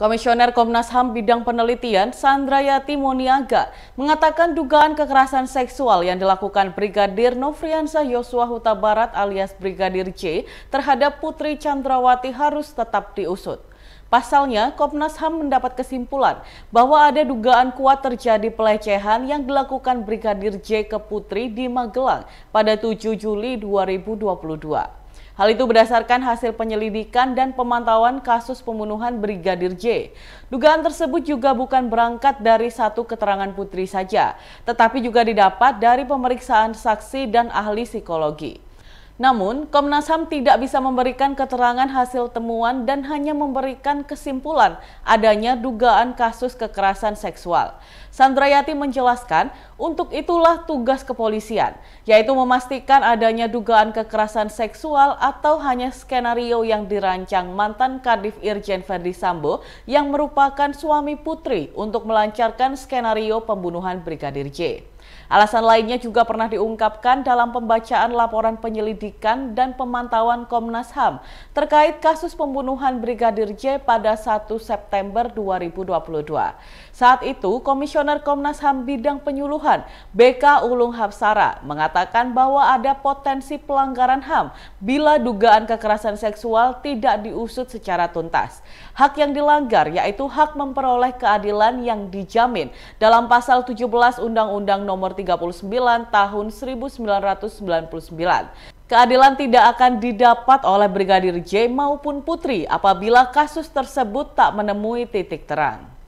Komisioner Komnas HAM bidang penelitian Sandra Yati Moniaga mengatakan dugaan kekerasan seksual yang dilakukan Brigadir Nofriansah Yosua Huta Barat alias Brigadir J terhadap Putri Chandrawati harus tetap diusut. Pasalnya, Komnas HAM mendapat kesimpulan bahwa ada dugaan kuat terjadi pelecehan yang dilakukan Brigadir J ke Putri di Magelang pada 7 Juli 2022. Hal itu berdasarkan hasil penyelidikan dan pemantauan kasus pembunuhan Brigadir J. Dugaan tersebut juga bukan berangkat dari satu keterangan putri saja, tetapi juga didapat dari pemeriksaan saksi dan ahli psikologi. Namun, Komnas HAM tidak bisa memberikan keterangan hasil temuan dan hanya memberikan kesimpulan adanya dugaan kasus kekerasan seksual. Sandra Yati menjelaskan, untuk itulah tugas kepolisian, yaitu memastikan adanya dugaan kekerasan seksual atau hanya skenario yang dirancang mantan Kadif Irjen Verdi Sambo yang merupakan suami putri untuk melancarkan skenario pembunuhan Brigadir J. Alasan lainnya juga pernah diungkapkan dalam pembacaan laporan penyelidikan dan pemantauan Komnas HAM terkait kasus pembunuhan Brigadir J pada 1 September 2022. Saat itu, Komisioner Komnas HAM bidang penyuluhan BK Ulung Hapsara mengatakan bahwa ada potensi pelanggaran HAM bila dugaan kekerasan seksual tidak diusut secara tuntas. Hak yang dilanggar yaitu hak memperoleh keadilan yang dijamin dalam pasal 17 Undang-Undang nomor 39 tahun 1999. Keadilan tidak akan didapat oleh Brigadir J maupun Putri apabila kasus tersebut tak menemui titik terang.